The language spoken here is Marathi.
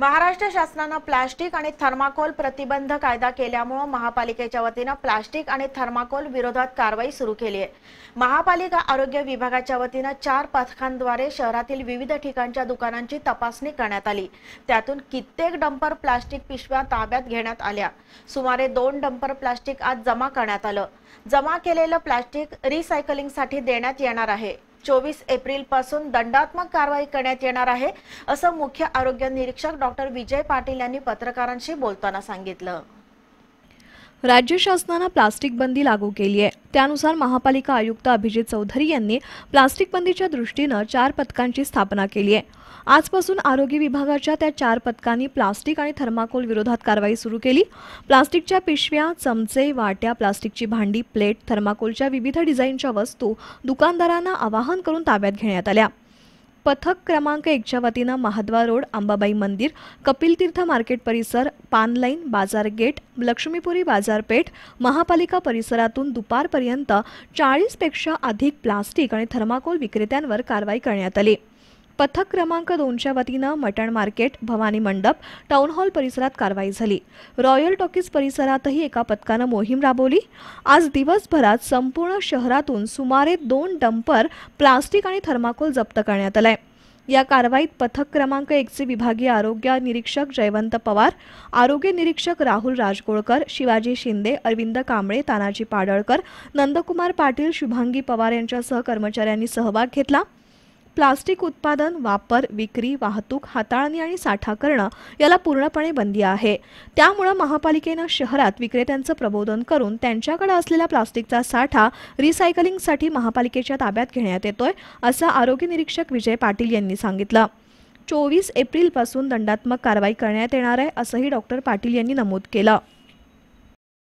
महाराष्ट्र शासनानं प्लास्टिक आणि थर्माकोल प्रतिबंध कायदा केल्यामुळे महापालिकेच्या वतीनं प्लास्टिक आणि थर्माकोल विरोधात कारवाई सुरू केली आहे महापालिका आरोग्य विभागाच्या वतीनं चार पथकांद्वारे शहरातील विविध ठिकाणच्या दुकानांची तपासणी करण्यात आली त्यातून कित्येक डंपर प्लास्टिक पिशव्या ताब्यात घेण्यात आल्या सुमारे दोन डंपर प्लास्टिक आज जमा करण्यात आलं जमा केलेलं प्लास्टिक रिसायकलिंगसाठी देण्यात येणार आहे चोवीस पासून दंडात्मक कारवाई करण्यात येणार आहे असं मुख्य आरोग्य निरीक्षक डॉक्टर विजय पाटील यांनी पत्रकारांशी बोलताना सांगितलं राज्य शासनानं प्लास्टिक बंदी लागू केली आहे त्यानुसार महापालिका आयुक्त अभिजित चौधरी यांनी प्लास्टिक बंदीच्या दृष्टीनं चार पथकांची स्थापना केली आहे आजपासून आरोग्य विभागाच्या त्या चार पथकांनी प्लास्टिक आणि थर्माकोल विरोधात कारवाई सुरू केली प्लास्टिकच्या पिशव्या चमचे वाट्या प्लास्टिकची भांडी प्लेट थर्माकोलच्या विविध डिझाईनच्या वस्तू दुकानदारांना आवाहन करून ताब्यात घेण्यात आल्या पथक क्रमांक एकच्या वतीनं महाद्वार रोड अंबाबाई मंदिर कपिलतीर्थ मार्केट परिसर पानलाईन बाजार गेट लक्ष्मीपुरी बाजारपेठ महापालिका परिसरातून दुपारपर्यंत चाळीसपेक्षा अधिक प्लास्टिक आणि थर्माकोल विक्रेत्यांवर कारवाई करण्यात आली पथक क्रमांक दोनच्या वतीनं मटण मार्केट भवानी मंडप टाउन हॉल परिसरात कारवाई झाली रॉयल टॉकीज परिसरातही एका पथकानं मोहीम राबवली आज दिवसभरात संपूर्ण शहरातून सुमारे दोन डंपर प्लास्टिक आणि थर्माकोल जप्त करण्यात आले या कारवाईत पथक क्रमांक एकचे विभागीय आरोग्य निरीक्षक जयवंत पवार आरोग्य निरीक्षक राहुल राजगोळकर शिवाजी शिंदे अरविंद कांबळे तानाजी पाडळकर नंदकुमार पाटील शुभांगी पवार यांच्यासह कर्मचाऱ्यांनी सहभाग घेतला प्लास्टिक उत्पादन वापर विक्री वाहतूक हाताळणी आणि साठा करणं याला पूर्णपणे बंदी आहे त्यामुळं महापालिकेनं शहरात विक्रेत्यांचं प्रबोधन करून त्यांच्याकडे असलेला प्लास्टिकचा साठा रिसायकलिंगसाठी महापालिकेच्या ताब्यात घेण्यात येतोय असं आरोग्य निरीक्षक विजय पाटील यांनी सांगितलं चोवीस एप्रिलपासून दंडात्मक कारवाई करण्यात येणार आहे असंही डॉक्टर पाटील यांनी नमूद केलं